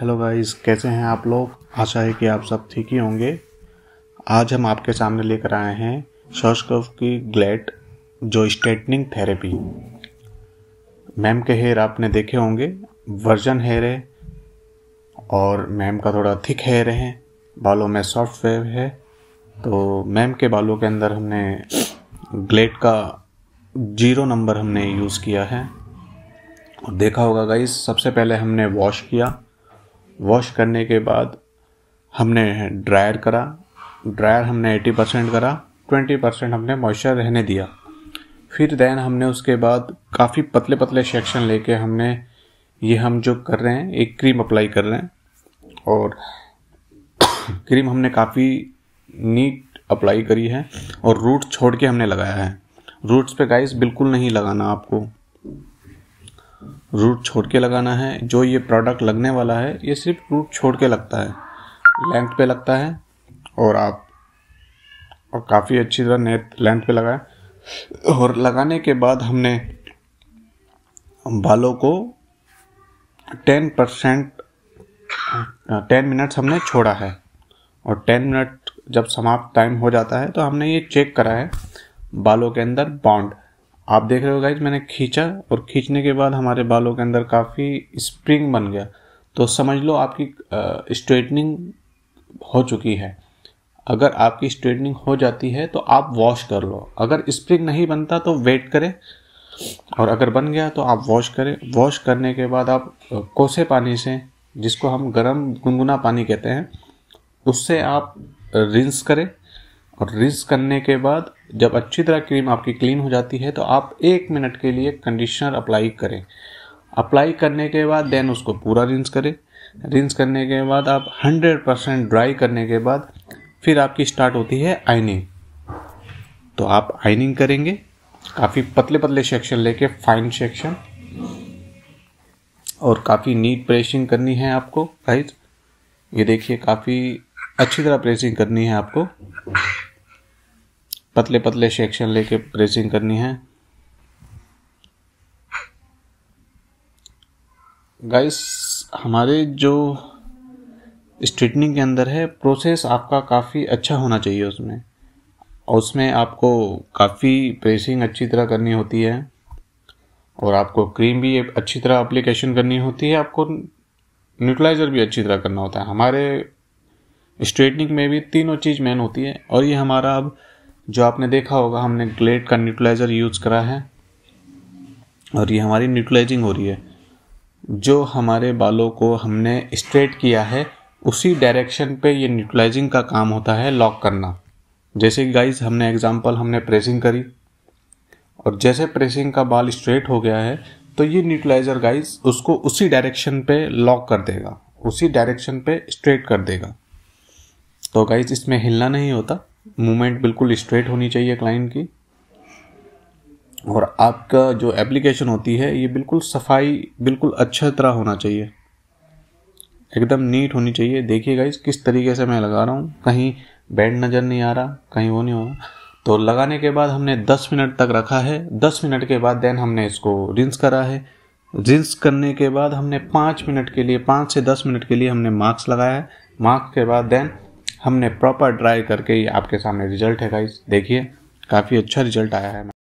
hello guys कैसे हैं आप लोग आशा है कि आप सब ठीक ही होंगे आज हम आपके सामने लेकर आए हैं शोशकव की ग्लेट जो स्ट्रेटनिंग थेरेपी मैम के हेयर आपने देखे होंगे वर्जन हेयर है और मैम का थोड़ा थिक हेयर है बालों में सॉफ्ट वेव है तो मैम के बालों के अंदर हमने ग्लेट का जीरो नंबर हमने यूज़ किया है और देखा होगा गाइस सबसे पहले हमने वॉश किया वॉश करने के बाद हमने ड्रायर करा ड्रायर हमने 80 परसेंट करा ट्वेंटी परसेंट हमने मॉइस्चर रहने दिया फिर देन हमने उसके बाद काफ़ी पतले पतले सेक्शन लेके हमने ये हम जो कर रहे हैं एक क्रीम अप्लाई कर रहे हैं और क्रीम हमने काफ़ी नीट अप्लाई करी है और रूट छोड़ के हमने लगाया है रूट्स पे गाइस बिल्कुल नहीं लगाना आपको रूट छोड़ के लगाना है जो ये प्रोडक्ट लगने वाला है ये सिर्फ रूट छोड़ के लगता है लेंथ पे लगता है और आप और काफ़ी अच्छी तरह नेट लेंथ पे लगाए और लगाने के बाद हमने बालों को टेन परसेंट टेन मिनट्स हमने छोड़ा है और टेन मिनट जब समाप्त टाइम हो जाता है तो हमने ये चेक करा है बालों के अंदर बॉन्ड आप देख रहे हो गाइज मैंने खींचा और खींचने के बाद हमारे बालों के अंदर काफ़ी स्प्रिंग बन गया तो समझ लो आपकी स्ट्रेटनिंग हो चुकी है अगर आपकी स्ट्रेटनिंग हो जाती है तो आप वॉश कर लो अगर स्प्रिंग नहीं बनता तो वेट करें और अगर बन गया तो आप वॉश करें वॉश करने के बाद आप कोसे पानी से जिसको हम गर्म गुनगुना पानी कहते हैं उससे आप रिंस करें और रिंस करने के बाद जब अच्छी तरह क्रीम आपकी क्लीन हो जाती है तो आप एक मिनट के लिए कंडीशनर अप्लाई करें अप्लाई करने के बाद देन उसको पूरा रिंस करें रिंस करने के बाद आप 100 परसेंट ड्राई करने के बाद फिर आपकी स्टार्ट होती है आइनिंग तो आप आइनिंग करेंगे काफ़ी पतले पतले सेक्शन लेके फाइन सेक्शन और काफ़ी नीट प्रेसिंग करनी है आपको राइट ये देखिए काफ़ी अच्छी तरह प्रेसिंग करनी है आपको पतले पतले सेक्शन लेके प्रेसिंग करनी है गाइस हमारे जो स्ट्रेटनिंग के अंदर है प्रोसेस आपका काफ़ी अच्छा होना चाहिए उसमें और उसमें आपको काफ़ी प्रेसिंग अच्छी तरह करनी होती है और आपको क्रीम भी अच्छी तरह अप्लीकेशन करनी होती है आपको न्यूट्रलाइज़र भी अच्छी तरह करना होता है हमारे स्ट्रेटनिंग में भी तीनों चीज़ मेन होती है और ये हमारा अब जो आपने देखा होगा हमने ग्लेड का न्यूट्रलाइज़र यूज़ करा है और ये हमारी न्यूट्रलाइजिंग हो रही है जो हमारे बालों को हमने स्ट्रेट किया है उसी डायरेक्शन पे ये न्यूट्रलाइजिंग का काम होता है लॉक करना जैसे गाइज हमने एग्जांपल हमने प्रेसिंग करी और जैसे प्रेसिंग का बाल स्ट्रेट हो गया है तो ये न्यूट्रलाइज़र गाइज उसको उसी डायरेक्शन पे लॉक कर देगा उसी डायरेक्शन पे स्ट्रेट कर देगा तो गाइज इसमें हिलना नहीं होता मूवमेंट बिल्कुल स्ट्रेट होनी चाहिए क्लाइंट की और आपका जो एप्लीकेशन होती है ये बिल्कुल सफाई बिल्कुल अच्छा तरह होना चाहिए एकदम नीट होनी चाहिए देखिए गाइस किस तरीके से मैं लगा रहा हूँ कहीं बैंड नज़र नहीं आ रहा कहीं वो नहीं हो रहा तो लगाने के बाद हमने 10 मिनट तक रखा है 10 मिनट के बाद देन हमने इसको रिंस करा है रिंस करने के बाद हमने 5 मिनट के लिए 5 से 10 मिनट के लिए हमने मास्क लगाया है मास्क के बाद देन हमने प्रॉपर ड्राई करके ही आपके सामने रिजल्ट है गाइस देखिए काफ़ी अच्छा रिजल्ट आया है